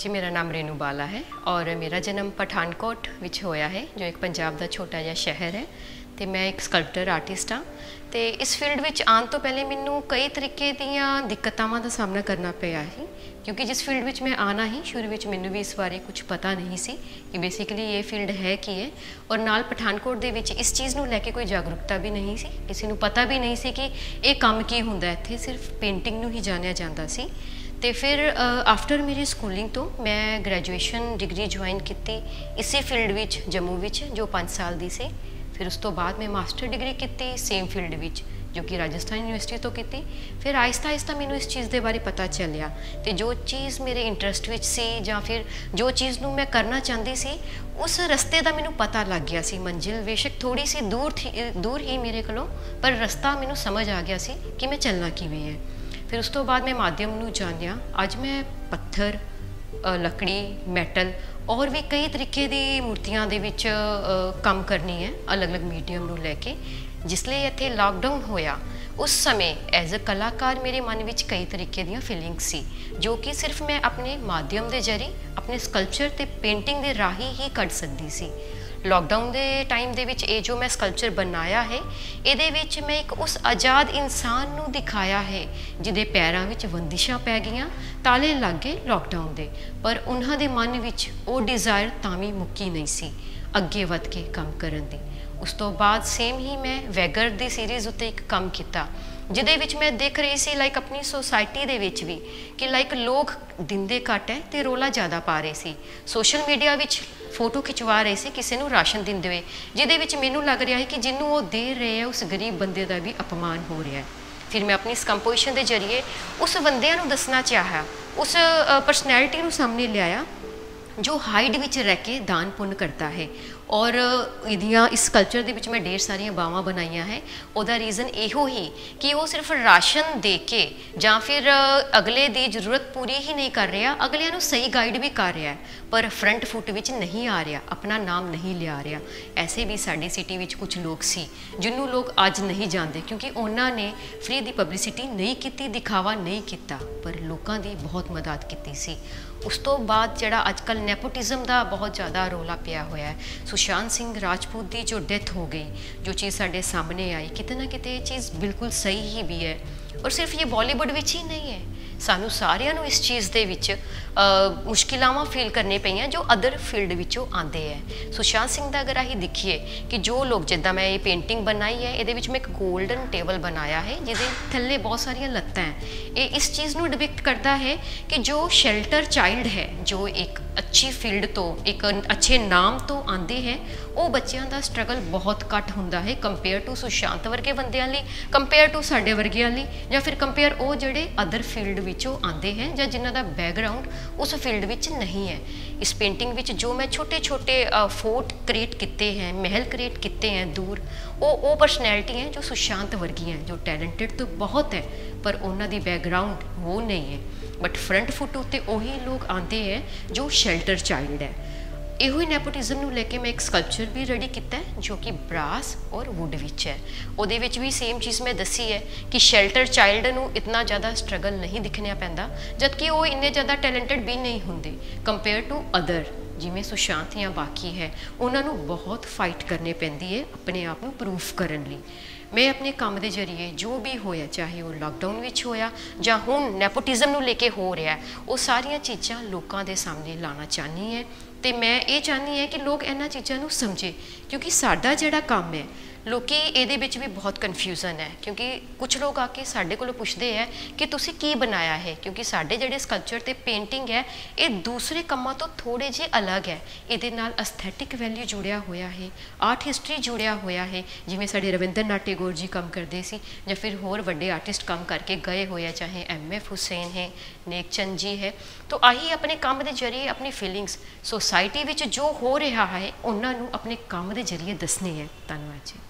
ਜੀ ਮੇਰਾ ਨਾਮ ਰੇਨੂ ਬਾਲਾ ਹੈ ਔਰ ਮੇਰਾ ਜਨਮ ਪਠਾਨਕੋਟ ਵਿੱਚ ਹੋਇਆ ਹੈ ਜੋ ਇੱਕ ਪੰਜਾਬ ਦਾ ਛੋਟਾ ਜਿਹਾ ਸ਼ਹਿਰ ਹੈ ਤੇ ਮੈਂ ਇੱਕ ਸਕਲਪਟਰ ਆਰਟਿਸਟ ਹਾਂ ਤੇ ਇਸ ਫੀਲਡ ਵਿੱਚ ਆਉਣ ਤੋਂ ਪਹਿਲੇ ਮੈਨੂੰ ਕਈ ਤਰੀਕੇ ਦੀਆਂ ਦਿੱਕਤਾਵਾਂ ਦਾ ਸਾਹਮਣਾ ਕਰਨਾ ਪਿਆ ਸੀ ਕਿਉਂਕਿ ਜਿਸ ਫੀਲਡ ਵਿੱਚ ਮੈਂ ਆਣਾ ਹੀ ਸ਼ੁਰੂ ਵਿੱਚ ਮੈਨੂੰ ਵੀ ਇਸ ਬਾਰੇ ਕੁਝ ਪਤਾ ਨਹੀਂ ਸੀ ਕਿ ਬੇਸਿਕਲੀ ਇਹ ਫੀਲਡ ਹੈ ਕੀ ਹੈ ਔਰ ਨਾਲ ਪਠਾਨਕੋਟ ਦੇ ਵਿੱਚ ਇਸ ਚੀਜ਼ ਨੂੰ ਲੈ ਕੇ ਕੋਈ ਜਾਗਰੂਕਤਾ ਵੀ ਨਹੀਂ ਸੀ ਕਿਸੇ ਨੂੰ ਪਤਾ ਵੀ ਨਹੀਂ ਸੀ ਕਿ ਇਹ ਕੰਮ ਕੀ ਹੁੰਦਾ ਇੱਥੇ ਸਿਰਫ ਪੇਂਟਿੰਗ ਨੂੰ ਹੀ ਜਾਣਿਆ ਜਾਂਦਾ ਸੀ ਤੇ ਫਿਰ ਆਫਟਰ ਮੇਰੀ ਸਕੂਲਿੰਗ ਤੋਂ ਮੈਂ ਗ੍ਰੈਜੂਏਸ਼ਨ ਡਿਗਰੀ ਜੁਆਇਨ ਕੀਤੀ ਇਸੇ ਫੀਲਡ ਵਿੱਚ ਜੰਮੂ ਵਿੱਚ ਜੋ 5 ਸਾਲ ਦੀ ਸੀ ਫਿਰ ਉਸ ਤੋਂ ਬਾਅਦ ਮੈਂ ਮਾਸਟਰ ਡਿਗਰੀ ਕੀਤੀ ਸੇਮ ਫੀਲਡ ਵਿੱਚ ਜੋ ਕਿ ਰਾਜਸਥਾਨ ਯੂਨੀਵਰਸਿਟੀ ਤੋਂ ਕੀਤੀ ਫਿਰ ਆਇਸਤਾ ਆਇਸਤਾ ਮੈਨੂੰ ਇਸ ਚੀਜ਼ ਦੇ ਬਾਰੇ ਪਤਾ ਚੱਲਿਆ ਤੇ ਜੋ ਚੀਜ਼ ਮੇਰੇ ਇੰਟਰਸਟ ਵਿੱਚ ਸੀ ਜਾਂ ਫਿਰ ਜੋ ਚੀਜ਼ ਨੂੰ ਮੈਂ ਕਰਨਾ ਚਾਹੁੰਦੀ ਸੀ ਉਸ ਰਸਤੇ ਦਾ ਮੈਨੂੰ ਪਤਾ ਲੱਗ ਗਿਆ ਸੀ ਮੰਜ਼ਿਲ ਬੇਸ਼ੱਕ ਥੋੜੀ ਸੀ ਦੂਰ ਦੂਰ ਹੀ ਮੇਰੇ ਕੋਲੋਂ ਪਰ ਰਸਤਾ ਮੈਨੂੰ ਸਮਝ ਆ ਗਿਆ ਸੀ ਕਿ ਮੈਂ ਚੱਲਣਾ ਕਿਵੇਂ ਹੈ ਫਿਰ ਉਸ ਤੋਂ ਬਾਅਦ ਮੈਂ ਮਾਧਿਅਮ ਨੂੰ ਜਾਣਿਆ ਅੱਜ ਮੈਂ ਪੱਥਰ ਲੱਕੜੀ ਮੈਟਲ ਔਰ ਵੀ ਕਈ ਤਰੀਕੇ ਦੀ ਮੂਰਤੀਆਂ ਦੇ ਵਿੱਚ ਕੰਮ ਕਰਨੀ ਹੈ ਅਲੱਗ-ਅਲੱਗ ਮੀਡੀਅਮ ਨੂੰ ਲੈ ਕੇ ਜਿਸ ਲਈ ਇੱਥੇ ਲਾਕਡਾਊਨ ਹੋਇਆ ਉਸ ਸਮੇਂ ਐਜ਼ ਅ ਕਲਾਕਾਰ ਮੇਰੇ ਮਨ ਵਿੱਚ ਕਈ ਤਰੀਕੇ ਦੀਆਂ ਫੀਲਿੰਗਸ ਸੀ ਜੋ ਕਿ ਸਿਰਫ ਮੈਂ ਆਪਣੇ ਮਾਧਿਅਮ ਦੇ ਜਰੀ ਆਪਣੇ ਸਕਲਪਚਰ ਤੇ ਪੇਂਟਿੰਗ ਦੇ ਰਾਹੀਂ ਹੀ ਕੱਢ ਸਕਦੀ ਸੀ ਲਾਕਡਾਊਨ ਦੇ ਟਾਈਮ ਦੇ ਵਿੱਚ ਇਹ ਜੋ ਮੈਂ ਸਕਲਪਚਰ ਬਣਾਇਆ ਹੈ ਇਹਦੇ ਵਿੱਚ ਮੈਂ ਇੱਕ ਉਸ ਆਜ਼ਾਦ ਇਨਸਾਨ ਨੂੰ ਦਿਖਾਇਆ ਹੈ ਜਿਹਦੇ ਪੈਰਾਂ ਵਿੱਚ ਬੰਦਿਸ਼ਾਂ ਪੈ ਗਈਆਂ ਤਾਲੇ ਲੱਗ ਗਏ ਲਾਕਡਾਊਨ ਦੇ ਪਰ ਉਹਨਾਂ ਦੇ ਮਨ ਵਿੱਚ ਉਹ ਡਿਜ਼ਾਇਰ ਤਾਂ ਵੀ ਮੁੱਕੀ ਨਹੀਂ ਸੀ ਅੱਗੇ ਵਧ ਕੇ ਕੰਮ ਕਰਨ ਦੀ ਉਸ ਤੋਂ ਬਾਅਦ ਸੇਮ ਹੀ ਮੈਂ ਵੈਗਰ ਦੀ ਸੀਰੀਜ਼ ਉੱਤੇ ਇੱਕ ਕੰਮ ਕੀਤਾ ਜਿਹਦੇ ਵਿੱਚ ਮੈਂ ਦੇਖ ਰਹੀ ਸੀ ਲਾਈਕ ਆਪਣੀ ਸੋਸਾਇਟੀ ਦੇ ਵਿੱਚ ਵੀ ਕਿ ਲਾਈਕ ਲੋਕ ਦਿੰਦੇ ਘਟ ਹੈ ਤੇ ਰੋਲਾ ਜ਼ਿਆਦਾ ਪਾ ਰਹੇ ਸੀ ਸੋਸ਼ਲ ਮੀਡੀਆ ਵਿੱਚ ਫੋਟੋ ਖਿਚਵਾ ਰਹੇ ਸੀ ਕਿਸੇ ਨੂੰ ਰਾਸ਼ਨ ਦਿੰਦੇ ਹੋਏ ਜਿਹਦੇ ਵਿੱਚ ਮੈਨੂੰ ਲੱਗ ਰਿਹਾ ਹੈ ਕਿ ਜਿੰਨੂੰ ਉਹ ਦੇ ਰਹੇ ਹੈ ਉਸ ਗਰੀਬ ਬੰਦੇ ਦਾ ਵੀ ਅਪਮਾਨ ਹੋ ਰਿਹਾ ਹੈ ਫਿਰ ਮੈਂ ਆਪਣੀ ਇਸ ਕੰਪੋਜੀਸ਼ਨ ਦੇ ਜ਼ਰੀਏ ਉਸ ਬੰਦਿਆਂ ਨੂੰ ਦੱਸਣਾ ਚਾਹਿਆ ਉਸ ਪਰਸਨੈਲਿਟੀ ਨੂੰ ਸਾਹਮਣੇ ਲਿਆਇਆ ਜੋ ਹਾਈਡ ਵਿੱਚ ਰਹਿ ਕੇ ਦਾਨ ਪੁੰਨ ਕਰਦਾ ਹੈ ਔਰ ਇਹਦੀਆਂ ਇਸ ਕਲਚਰ ਦੇ ਵਿੱਚ ਮੈਂ ਢੇਰ ਸਾਰੀਆਂ ਬਾਵਾਂ ਬਣਾਈਆਂ ਹੈ ਉਹਦਾ ਰੀਜ਼ਨ ਇਹੋ ਹੀ ਕਿ ਉਹ ਸਿਰਫ ਰਾਸ਼ਨ ਦੇ ਕੇ ਜਾਂ ਫਿਰ ਅਗਲੇ ਦੀ ਜ਼ਰੂਰਤ ਪੂਰੀ ਹੀ ਨਹੀਂ ਕਰ ਰਿਹਾ ਅਗਲਿਆਂ ਨੂੰ ਸਹੀ ਗਾਈਡ ਵੀ ਕਰ ਰਿਹਾ ਪਰ ਫਰੰਟ ਫੁੱਟ ਵਿੱਚ ਨਹੀਂ ਆ ਰਿਹਾ ਆਪਣਾ ਨਾਮ ਨਹੀਂ ਲਿਆ ਰਿਹਾ ਐਸੇ ਵੀ ਸਾਡੀ ਸਿਟੀ ਵਿੱਚ ਕੁਝ ਲੋਕ ਸੀ ਜਿੰਨੂੰ ਲੋਕ ਅੱਜ ਨਹੀਂ ਜਾਣਦੇ ਕਿਉਂਕਿ ਉਹਨਾਂ ਨੇ ਫ੍ਰੀ ਦੀ ਪਬਲਿਸਿਟੀ ਨਹੀਂ ਕੀਤੀ ਦਿਖਾਵਾ ਨਹੀਂ ਕੀਤਾ ਪਰ ਲੋਕਾਂ ਦੀ ਬਹੁਤ ਮਦਦ ਕੀਤੀ ਸੀ ਉਸ ਤੋਂ ਬਾਅਦ ਜਿਹੜਾ ਅੱਜਕੱਲ ਨੈਪੋਟਿਜ਼ਮ ਦਾ ਬਹੁਤ ਜ਼ਿਆਦਾ ਰੋਲਾ ਪਿਆ ਹੋਇਆ ਹੈ ਸੁਸ਼ਾਂਤ ਸਿੰਘ ਰਾਜਪੂਤ ਦੀ ਜੋ ਡੈਥ ਹੋ ਗਈ ਜੋ ਚੀਜ਼ ਸਾਡੇ ਸਾਹਮਣੇ ਆਈ ਕਿਤੇ ਨਾ ਕਿਤੇ ਇਹ ਚੀਜ਼ ਬਿਲਕੁਲ ਸਹੀ ਹੀ ਵੀ ਹੈ ਔਰ ਸਿਰਫ ਇਹ ਬਾਲੀਵੁੱਡ ਵਿੱਚ ਹੀ ਨਹੀਂ ਹੈ ਸਾਨੂੰ ਸਾਰਿਆਂ ਨੂੰ ਇਸ ਚੀਜ਼ ਦੇ ਵਿੱਚ ਮੁਸ਼ਕਿਲਾਂਵਾਂ ਫੀਲ ਕਰਨੇ ਪਈਆਂ ਜੋ ਅਦਰ ਫੀਲਡ ਵਿੱਚੋਂ ਆਉਂਦੇ ਐ ਸੁਸ਼ਾਂਤ ਸਿੰਘ ਦਾ ਅਗਰ ਆਹੀ ਦੇਖੀਏ ਕਿ ਜੋ ਲੋਕ ਜਿੱਦਾਂ ਮੈਂ ਇਹ ਪੇਂਟਿੰਗ ਬਣਾਈ ਹੈ ਇਹਦੇ ਵਿੱਚ ਮੈਂ ਇੱਕ 골ਡਨ ਟੇਬਲ ਬਣਾਇਆ ਹੈ ਜਿਹਦੇ ਥੱਲੇ ਬਹੁਤ ਸਾਰੀਆਂ ਲੱਤਾਂ ਹੈ ਇਹ ਇਸ ਚੀਜ਼ ਨੂੰ ਡਿਪਿਕਟ ਕਰਦਾ ਹੈ ਕਿ ਜੋ ਸ਼ੈਲਟਰ ਚਾਈਲਡ ਹੈ ਜੋ ਇੱਕ ਅੱਛੀ ਫੀਲਡ ਤੋਂ ਇੱਕ ਅੱਛੇ ਨਾਮ ਤੋਂ ਆਂਦੇ ਹੈ ਉਹ ਬੱਚਿਆਂ ਦਾ ਸਟਰਗਲ ਬਹੁਤ ਘੱਟ ਹੁੰਦਾ ਹੈ ਕੰਪੇਅਰ ਟੂ ਸੁਸ਼ਾਂਤ ਵਰਗੇ ਬੰਦਿਆਂ ਲਈ ਕੰਪੇਅਰ ਟੂ ਸਾਡੇ ਵਰਗਿਆਂ ਲਈ ਜਾਂ ਫਿਰ ਕੰਪੇਅਰ ਉਹ ਜਿਹੜੇ ਅਦਰ ਫੀਲਡ ਵਿੱਚੋਂ ਆਂਦੇ ਹੈ ਜਾਂ ਜਿਨ੍ਹਾਂ ਦਾ ਬੈਕਗ੍ਰਾਉਂਡ ਉਸ ਫੀਲਡ ਵਿੱਚ ਨਹੀਂ ਹੈ ਇਸ ਪੇਂਟਿੰਗ ਵਿੱਚ ਜੋ ਮੈਂ ਛੋਟੇ-ਛੋਟੇ ਫੋਰਟ ਕ੍ਰੀਏਟ ਕੀਤੇ ਹੈ ਮਹਿਲ ਕ੍ਰੀਏਟ ਕੀਤੇ ਹੈ ਦੂਰ ਉਹ ਉਹ ਪਰਸਨੈਲਿਟੀ ਹੈ ਜੋ ਸੁਸ਼ਾਂਤ ਵਰਗੀ ਹੈ ਜੋ ਟੈਲੈਂਟਡ ਤੋਂ ਬਹੁਤ ਹੈ ਪਰ ਉਹਨਾਂ ਦੀ ਬੈਕਗ੍ਰਾਉਂਡ ਉਹ ਨਹੀਂ ਹੈ ਬਟ ਫਰੰਟ ਫੁੱਟ ਉੱਤੇ ਉਹੀ ਲੋਕ ਆਉਂਦੇ ਹੈ ਜੋ ਸ਼ੈਲਟਰ ਚਾਈਲਡ ਹੈ ਇਹੋ ਹੀ ਨੈਪੋਟਿਜ਼ਮ ਨੂੰ ਲੈ ਕੇ ਮੈਂ ਇੱਕ ਸਕਲਪਚਰ ਵੀ ਰੈਡੀ ਕੀਤਾ ਹੈ ਜੋ ਕਿ ਬ੍ਰਾਸ ਔਰ ਵੁੱਡ ਵਿੱਚ ਹੈ ਉਹਦੇ ਵਿੱਚ ਵੀ ਸੇਮ ਚੀਜ਼ ਮੈਂ ਦੱਸੀ ਹੈ ਕਿ ਸ਼ੈਲਟਰ ਚਾਈਲਡ ਨੂੰ ਇਤਨਾ ਜ਼ਿਆਦਾ ਸਟਰਗਲ ਨਹੀਂ ਦਿਖਣਿਆ ਪੈਂਦਾ ਜਦਕਿ ਉਹ ਇੰਨੇ ਜ਼ਿਆਦਾ ਟੈਲੈਂਟਡ ਵੀ ਨਹੀਂ ਹੁੰਦੇ ਕੰਪੇਅਰ ਟੂ ਅਦਰ ਜਿਵੇਂ ਸੁਸ਼ਾਂਤ ਜਾਂ ਬਾਕੀ ਹੈ ਉਹਨਾਂ ਨੂੰ ਬਹੁਤ ਫਾਈਟ ਕਰਨੇ ਪੈਂਦੀ ਹੈ ਆਪਣੇ ਆਪ ਨੂੰ ਪ੍ਰੂਫ ਕਰਨ ਲਈ ਮੈਂ ਆਪਣੇ ਕੰਮ ਦੇ ਜ਼ਰੀਏ ਜੋ ਵੀ ਹੋਇਆ ਚਾਹੇ ਉਹ ਲਾਕਡਾਊਨ ਵਿੱਚ ਹੋਇਆ ਜਾਂ ਹੁਣ ਨੈਪੋਟਿਜ਼ਮ ਨੂੰ ਲੈ ਕੇ ਹੋ ਰਿਹਾ ਉਹ ਸਾਰੀਆਂ ਚੀਜ਼ਾਂ ਲੋਕਾਂ ਦੇ ਸਾਹਮਣੇ ਲਾਣਾ ਚਾਹਨੀ ਹੈ ਤੇ ਮੈਂ ਇਹ ਚਾਹਨੀ ਹੈ ਕਿ ਲੋਕ ਇਹਨਾਂ ਚੀਜ਼ਾਂ ਨੂੰ ਸਮਝੇ ਕਿਉਂਕਿ ਸਾਡਾ ਜਿਹੜਾ ਕੰਮ ਹੈ ਲੋਕੀ ਇਹਦੇ ਵਿੱਚ ਵੀ ਬਹੁਤ ਕਨਫਿਊਜ਼ਨ ਹੈ ਕਿਉਂਕਿ ਕੁਝ ਲੋਕ ਆ ਕੇ ਸਾਡੇ ਕੋਲੋਂ ਪੁੱਛਦੇ ਆ ਕਿ ਤੁਸੀਂ ਕੀ ਬਣਾਇਆ ਹੈ ਕਿਉਂਕਿ ਸਾਡੇ ਜਿਹੜੇ ਸਕਲਪਚਰ ਤੇ ਪੇਂਟਿੰਗ ਹੈ ਇਹ ਦੂਸਰੇ ਕੰਮਾਂ ਤੋਂ ਥੋੜੇ ਜਿਹਾ ਅਲੱਗ ਹੈ ਇਹਦੇ ਨਾਲ ਐਸਥੈਟਿਕ ਵੈਲਿਊ ਜੁੜਿਆ ਹੋਇਆ ਹੈ ਆਰਟ ਹਿਸਟਰੀ ਜੁੜਿਆ ਹੋਇਆ ਹੈ ਜਿਵੇਂ ਸਾਡੇ ਰਵਿੰਦਰਨਾਥ ਟੈਗੋਰ ਜੀ ਕੰਮ ਕਰਦੇ ਸੀ ਜਾਂ ਫਿਰ ਹੋਰ ਵੱਡੇ ਆਰਟਿਸਟ ਕੰਮ ਕਰਕੇ ਗਏ ਹੋਏ ਚਾਹੇ ਐਮ ਐਫ ਹੁਸੈਨ ਹੈ ਨੇਕਚੰਦ ਜੀ ਹੈ ਤਾਂ ਆਹੀ ਆਪਣੇ ਕੰਮ ਦੇ ਜ਼ਰੀਏ ਆਪਣੀ ਫੀਲਿੰਗਸ ਸੋਸਾਇਟੀ ਵਿੱਚ ਜੋ ਹੋ ਰਿਹਾ ਹੈ ਉਹਨਾਂ ਨੂੰ ਆਪਣੇ ਕੰਮ ਦੇ ਜ਼ਰੀਏ ਦੱਸਣੀ ਹੈ ਧੰਨਵਾਦ ਜੀ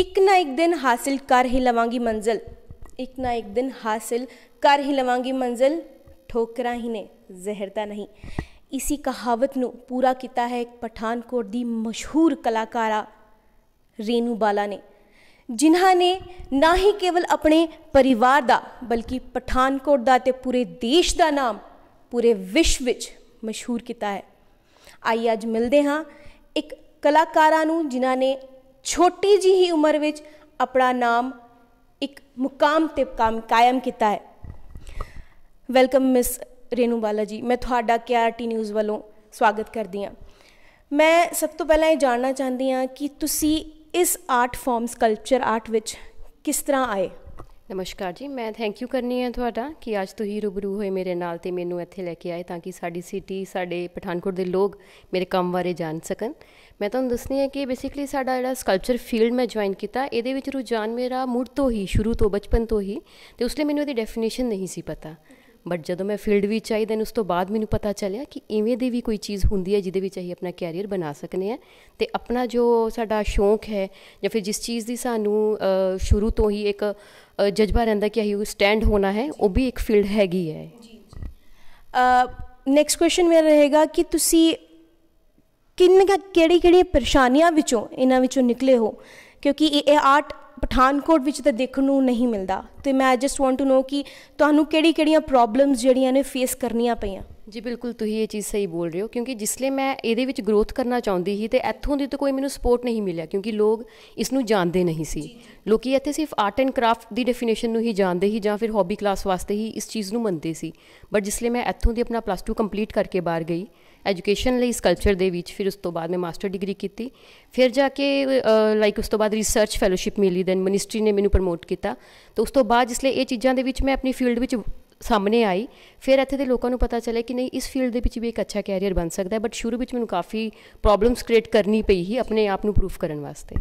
ਇੱਕ ਨਾ ਇੱਕ ਦਿਨ ਹਾਸਿਲ ਕਰ ਹੀ ਲਵਾਂਗੀ ਮੰਜ਼ਲ ਇੱਕ ਨਾ ਇੱਕ ਦਿਨ ਹਾਸਿਲ ਕਰ ਹੀ ਲਵਾਂਗੀ ਮੰਜ਼ਲ ਠੋਕਰਾਂ ਹੀ ਨੇ ਜ਼ਹਿਰ ਤਾਂ ਨਹੀਂ ਇਸੀ ਕਹਾਵਤ ਨੂੰ ਪੂਰਾ ਕੀਤਾ ਹੈ ਇੱਕ ਪਠਾਨਕੋਟ ਦੀ ਮਸ਼ਹੂਰ ਕਲਾਕਾਰਾ ਰੀਨੂ ਬਾਲਾ ਨੇ ਜਿਨ੍ਹਾਂ ਨੇ ਨਾ ਹੀ ਕੇਵਲ ਆਪਣੇ ਪਰਿਵਾਰ ਦਾ ਬਲਕਿ ਪਠਾਨਕੋਟ ਦਾ ਤੇ ਪੂਰੇ ਦੇਸ਼ ਦਾ ਨਾਮ ਪੂਰੇ ਵਿਸ਼ਵ ਵਿੱਚ ਮਸ਼ਹੂਰ ਕੀਤਾ ਹੈ ਆਈ ਅੱਜ ਮਿਲਦੇ ਹਾਂ ਇੱਕ ਕਲਾਕਾਰਾਂ ਨੂੰ ਜਿਨ੍ਹਾਂ ਨੇ ਛੋਟੀ ਜੀ ਹੀ ਉਮਰ ਵਿੱਚ ਆਪਣਾ ਨਾਮ ਇੱਕ ਮੁਕਾਮ ਤੇ ਕੰਮ ਕਾਇਮ ਕੀਤਾ ਹੈ ਵੈਲਕਮ ਮਿਸ ਰੇਨੂ ਬਾਲਾ ਜੀ ਮੈਂ ਤੁਹਾਡਾ ਕੇਆਰਟੀ ਨਿਊਜ਼ ਵੱਲੋਂ ਸਵਾਗਤ ਕਰਦੀ ਹਾਂ ਮੈਂ ਸਭ ਤੋਂ ਪਹਿਲਾਂ ਇਹ ਜਾਣਨਾ ਚਾਹੁੰਦੀ ਹਾਂ ਕਿ ਤੁਸੀਂ ਇਸ ਆਰਟ ਫਾਰਮ ਸਕਲਪਚਰ ਆਰਟ ਵਿੱਚ ਕਿਸ ਤਰ੍ਹਾਂ ਆਏ ਨਮਸਕਾਰ ਜੀ ਮੈਂ ਥੈਂਕ ਯੂ ਕਰਨੀ ਹੈ ਤੁਹਾਡਾ ਕਿ ਅੱਜ ਤੁਸੀਂ ਰੂਬਰੂ ਹੋਏ ਮੇਰੇ ਨਾਲ ਤੇ ਮੈਨੂੰ ਇੱਥੇ ਲੈ ਕੇ ਆਏ ਤਾਂ ਕਿ ਸਾਡੀ ਸਿਟੀ ਸਾਡੇ ਪਠਾਨਕੋਟ ਦੇ ਲੋਕ ਮੇਰੇ ਕੰਮ ਬਾਰੇ ਜਾਣ ਸਕਣ ਮੈਂ ਤੁਹਾਨੂੰ ਦੱਸਣੀ ਹੈ ਕਿ ਬੇਸਿਕਲੀ ਸਾਡਾ ਜਿਹੜਾ ਸਕਲਪਚਰ ਫੀਲਡ ਮੈਂ ਜੁਆਇਨ ਕੀਤਾ ਇਹਦੇ ਵਿੱਚ ਰੁਝਾਨ ਮੇਰਾ ਮੁੜ ਤੋਂ ਹੀ ਸ਼ੁਰੂ ਤੋਂ ਬਚਪਨ ਤੋਂ ਹੀ ਤੇ ਉਸ ਲਈ ਮੈਨੂੰ ਇਹਦੀ ਡੈਫੀਨੇਸ਼ਨ ਨਹੀਂ ਸੀ ਪਤਾ ਬਟ ਜਦੋਂ ਮੈਂ ਫੀਲਡ ਵਿੱਚ ਆਈ ਦੈਨ ਉਸ ਤੋਂ ਬਾਅਦ ਮੈਨੂੰ ਪਤਾ ਚੱਲਿਆ ਕਿ ਇਵੇਂ ਦੀ ਵੀ ਕੋਈ ਚੀਜ਼ ਹੁੰਦੀ ਹੈ ਜਿਹਦੇ ਵਿੱਚ ਅਸੀਂ ਆਪਣਾ ਕੈਰੀਅਰ ਬਣਾ ਸਕਨੇ ਆ ਤੇ ਆਪਣਾ ਜੋ ਸਾਡਾ ਸ਼ੌਂਕ ਹੈ ਜਾਂ ਫਿਰ ਜਿਸ ਚੀਜ਼ ਦੀ ਸਾਨੂੰ ਸ਼ੁਰੂ ਤੋਂ ਹੀ ਇੱਕ ਜਜ਼ਬਾ ਰਹਿੰਦਾ ਕਿ ਆਹੀ ਸਟੈਂਡ ਹੋਣਾ ਹੈ ਉਹ ਵੀ ਇੱਕ ਫੀਲਡ ਹੈਗੀ ਹੈ ਨੈਕਸਟ ਕੁਐਸਚਨ ਮੇਰਾ ਰਹੇਗਾ ਕਿ ਤੁਸੀਂ ਕਿੰਨ ਕਿਹੜੀ ਕਿਹੜੀਆਂ ਪਰੇਸ਼ਾਨੀਆਂ ਵਿੱਚੋਂ ਇਹਨਾਂ ਵਿੱਚੋਂ ਨਿਕਲੇ ਹੋ ਕਿਉਂਕਿ ਇਹ ਆਰਟ ਪਠਾਨਕੋਟ ਵਿੱਚ ਤਾਂ ਦੇਖਣ ਨੂੰ ਨਹੀਂ ਮਿਲਦਾ ਤੇ ਮੈਂ ਜਸਟ ਵਾਂਟ ਟੂ ਨੋ ਕਿ ਤੁਹਾਨੂੰ ਕਿਹੜੀ ਕਿਹੜੀਆਂ ਪ੍ਰੋਬਲਮਸ ਜਿਹੜੀਆਂ ਨੇ ਫੇਸ ਕਰਨੀਆਂ ਪਈਆਂ ਜੀ ਬਿਲਕੁਲ ਤੁਸੀਂ ਇਹ ਚੀਜ਼ ਸਹੀ ਬੋਲ ਰਹੇ ਹੋ ਕਿਉਂਕਿ ਜਿਸਲੇ ਮੈਂ ਇਹਦੇ ਵਿੱਚ ਗਰੋਥ ਕਰਨਾ ਚਾਹੁੰਦੀ ਸੀ ਤੇ ਇੱਥੋਂ ਦੀ ਤਾਂ ਕੋਈ ਮੈਨੂੰ ਸਪੋਰਟ ਨਹੀਂ ਮਿਲਿਆ ਕਿਉਂਕਿ ਲੋਕ ਇਸ ਨੂੰ ਜਾਣਦੇ ਨਹੀਂ ਸੀ ਲੋਕੀ ਇੱਥੇ ਸਿਰਫ ਆਰਟ ਐਂਡ ਕਰਾਫਟ ਦੀ ਡੈਫੀਨੇਸ਼ਨ ਨੂੰ ਹੀ ਜਾਣਦੇ ਸੀ ਜਾਂ ਫਿਰ ਹੌਬੀ ਕਲਾਸ ਵਾਸਤੇ ਹੀ ਇਸ ਚੀਜ਼ ਨੂੰ ਮੰਨਦੇ ਸੀ ਬਟ ਜਿਸਲੇ ਮੈਂ ਇੱਥੋਂ ਦੀ ਆਪਣਾ ਪਲੱਸ 2 ਕੰਪਲੀਟ ਕਰਕੇ ਬਾਹਰ ਗਈ ਐਜੂਕੇਸ਼ਨ ਲਈ ਸਕਲਚਰ ਦੇ ਵਿੱਚ ਫਿਰ ਉਸ ਤੋਂ ਬਾਅਦ ਮੈਂ ਮਾਸਟਰ ਡਿਗਰੀ ਕੀਤੀ ਫਿਰ ਜਾ ਕੇ ਲਾਈਕ ਉਸ ਤੋਂ ਬਾਅਦ ਰਿਸਰਚ ਫੈਲੋਸ਼ਿਪ ਮਿਲੀ ਦੈਨ ਮਿਨਿਸਟਰੀ ਨੇ ਮੈਨੂੰ ਪ੍ਰਮੋਟ ਕੀਤਾ ਤਾਂ ਉਸ ਤੋਂ ਬਾਅਦ ਜਿਸਲੇ ਇਹ ਚੀਜ਼ਾਂ ਦੇ ਵਿੱਚ ਮੈਂ ਆਪਣੀ ਫੀਲਡ ਵਿੱਚ ਸਾਹਮਣੇ ਆਈ ਫਿਰ ਇੱਥੇ ਦੇ ਲੋਕਾਂ ਨੂੰ ਪਤਾ ਚੱਲਿਆ ਕਿ ਨਹੀਂ ਇਸ ਫੀਲਡ ਦੇ ਵਿੱਚ ਵੀ ਇੱਕ ਅੱਛਾ ਕੈਰੀਅਰ ਬਣ ਸਕਦਾ ਹੈ ਬਟ ਸ਼ੁਰੂ ਵਿੱਚ ਮੈਨੂੰ ਕਾਫੀ ਪ੍ਰੋਬਲਮਸ ਕ੍ਰੀਏਟ ਕਰਨੀ ਪਈ ਹੀ ਆਪਣੇ ਆਪ ਨੂੰ ਪ੍ਰੂਫ ਕਰਨ ਵਾਸਤੇ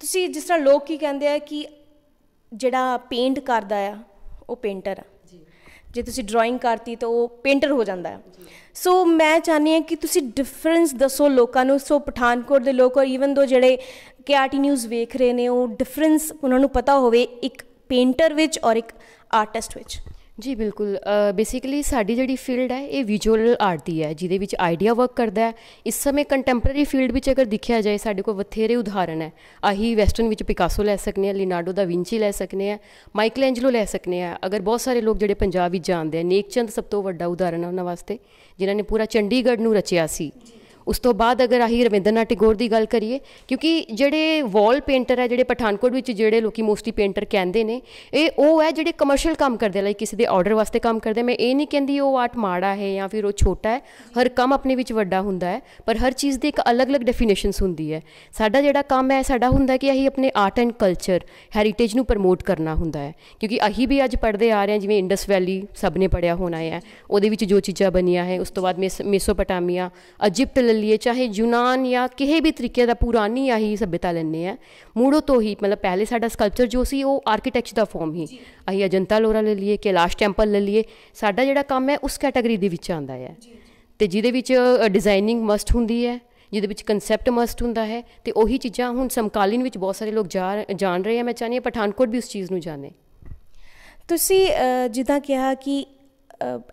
ਤੁਸੀਂ ਜਿਸ ਤਰ੍ਹਾਂ ਲੋਕ ਕੀ ਕਹਿੰਦੇ ਆ ਕਿ ਜਿਹੜਾ ਪੇਂਟ ਕਰਦਾ ਆ ਉਹ ਪੇਂਟਰ ਆ ਜੇ ਤੁਸੀਂ ਡਰਾਇੰਗ ਕਰਤੀ ਤਾਂ ਉਹ ਪੇਂਟਰ ਹੋ ਜਾਂਦਾ ਹੈ ਸੋ ਮੈਂ ਚਾਹਨੀ ਹਾਂ ਕਿ ਤੁਸੀਂ ਡਿਫਰੈਂਸ ਦੱਸੋ ਲੋਕਾਂ ਨੂੰ ਸੋ ਪਠਾਨਕੋਟ ਦੇ ਲੋਕ ਔਰ ਈਵਨ ਦੋ ਜਿਹੜੇ ਕੇਆਰਟੀ ਨਿਊਜ਼ ਵੇਖ ਰਹੇ ਨੇ ਉਹ ਡਿਫਰੈਂਸ ਉਹਨਾਂ ਨੂੰ ਪਤਾ ਹੋਵੇ ਇੱਕ ਪੇਂਟਰ ਵਿੱਚ ਔਰ ਇੱਕ ਆਰਟਿਸਟ ਵਿੱਚ ਜੀ ਬਿਲਕੁਲ ਬੇਸਿਕਲੀ ਸਾਡੀ ਜਿਹੜੀ ਫੀਲਡ ਹੈ ਇਹ ਵਿਜ਼ੂਅਲ ਆਰਟ ਦੀ ਹੈ ਜਿਹਦੇ ਵਿੱਚ ਆਈਡੀਆ ਵਰਕ ਕਰਦਾ ਹੈ ਇਸ ਸਮੇਂ ਕੰਟੈਂਪਰੇਰੀ ਫੀਲਡ ਵਿੱਚ ਅਗਰ ਦੇਖਿਆ ਜਾਏ ਸਾਡੇ ਕੋਲ ਬਥੇਰੇ ਉਦਾਹਰਣ ਹੈ ਆਹੀ ਵੈਸਟਰਨ ਵਿੱਚ ਪਿਕਾਸੋ ਲੈ ਸਕਨੇ ਆ ਲਿਨਾਰਡੋ ਦਾ ਵਿੰਚੀ ਲੈ ਸਕਨੇ ਆ ਮਾਈਕਲ ਐਂਜਲੋ ਲੈ ਸਕਨੇ ਆ ਅਗਰ ਬਹੁਤ ਸਾਰੇ ਲੋਕ ਜਿਹੜੇ ਪੰਜਾਬ ਵਿੱਚ ਜਾਣਦੇ ਆ ਨੇਕਚੰਦ ਸਭ ਤੋਂ ਵੱਡਾ ਉਦਾਹਰਣ ਹੈ ਉਹਨਾਂ ਵਾਸਤੇ ਜਿਨ੍ਹਾਂ ਨੇ ਪੂਰਾ ਚੰਡੀਗੜ੍ਹ ਨੂੰ ਰਚਿਆ ਸੀ ਉਸ ਤੋਂ ਬਾਅਦ ਅਗਰ ਆਹੀ ਰਵਿੰਦਰਨਾਥ ਟੈਗੋਰ ਦੀ ਗੱਲ ਕਰੀਏ ਕਿਉਂਕਿ ਜਿਹੜੇ ਵਾਲ ਪੇਂਟਰ ਹੈ ਜਿਹੜੇ ਪਠਾਨਕੋਟ ਵਿੱਚ ਜਿਹੜੇ ਲੋਕੀ ਮੋਸਟਲੀ ਪੇਂਟਰ ਕਹਿੰਦੇ ਨੇ ਇਹ ਉਹ ਹੈ ਜਿਹੜੇ ਕਮਰਸ਼ੀਅਲ ਕੰਮ ਕਰਦੇ ਲਾਈਕ ਕਿਸੇ ਦੇ ਆਰਡਰ ਵਾਸਤੇ ਕੰਮ ਕਰਦੇ ਮੈਂ ਇਹ ਨਹੀਂ ਕਹਿੰਦੀ ਉਹ ਆਰਟ ਮਾੜਾ ਹੈ ਜਾਂ ਫਿਰ ਉਹ ਛੋਟਾ ਹੈ ਹਰ ਕੰਮ ਆਪਣੇ ਵਿੱਚ ਵੱਡਾ ਹੁੰਦਾ ਹੈ ਪਰ ਹਰ ਚੀਜ਼ ਦੀ ਇੱਕ ਅਲੱਗ-ਅਲੱਗ ਡੈਫੀਨੇਸ਼ਨਸ ਹੁੰਦੀ ਹੈ ਸਾਡਾ ਜਿਹੜਾ ਕੰਮ ਹੈ ਸਾਡਾ ਹੁੰਦਾ ਕਿ ਅਸੀਂ ਆਪਣੇ ਆਰਟ ਐਂਡ ਕਲਚਰ ਹੈਰੀਟੇਜ ਨੂੰ ਪ੍ਰਮੋਟ ਕਰਨਾ ਹੁੰਦਾ ਹੈ ਕਿਉਂਕਿ ਅਸੀਂ ਵੀ ਅੱਜ ਪੜਦੇ ਆ ਰਹੇ ਹਾਂ ਜਿਵੇਂ ਇੰਡਸ ਵੈਲੀ ਸਭ ਨੇ ਪੜਿਆ ਹੋਣਾ ਹੈ ਉਹਦੇ ਵਿੱਚ ਜੋ ਚੀਜ਼ਾਂ ਬਣੀਆਂ ਹੈ ਉਸ ਤੋਂ ਬਾਅਦ ਮੇਸੋਪੋਟਾਮੀਆ ਅਜਿਪਟ ਲੈ ਲਈਏ ਚਾਹੇ ਯੂਨਾਨ ਜਾਂ ਕਿਸੇ ਵੀ ਤਰੀਕੇ ਦਾ ਪੁਰਾਣੀ ਆਹੀ ਸਭਿਤਾ ਲੈਣੇ ਆ ਮੂੜੋ ਤੋਂ ਹੀ ਮਤਲਬ ਪਹਿਲੇ ਸਾਡਾ ਸਕਲਪਚਰ ਜੋ ਸੀ ਉਹ ਆਰਕੀਟੈਕਚਰ ਦਾ ਫਾਰਮ ਹੀ ਆਹੀ ਅਜੰਤਾ ਲੋਰਾ ਲੈ ਲਈਏ ਕੈਲਾਸ਼ ਟੈਂਪਲ ਲੈ ਲਈਏ ਸਾਡਾ ਜਿਹੜਾ ਕੰਮ ਹੈ ਉਸ ਕੈਟਾਗਰੀ ਦੇ ਵਿੱਚ ਆਂਦਾ ਹੈ ਤੇ ਜਿਹਦੇ ਵਿੱਚ ਡਿਜ਼ਾਈਨਿੰਗ ਮਸਟ ਹੁੰਦੀ ਹੈ ਜਿਹਦੇ ਵਿੱਚ ਕਨਸੈਪਟ ਮਸਟ ਹੁੰਦਾ ਹੈ ਤੇ ਉਹੀ ਚੀਜ਼ਾਂ ਹੁਣ ਸਮਕਾਲੀਨ ਵਿੱਚ ਬਹੁਤ ਸਾਰੇ ਲੋਕ ਜਾਣ ਰਹੇ ਆ ਮੈਂ ਚਾਹਨੀ ਪਠਾਨਕੋਟ ਵੀ ਉਸ ਚੀਜ਼ ਨੂੰ ਜਾਣੇ ਤੁਸੀਂ ਜਿੱਦਾਂ ਕਿਹਾ ਕਿ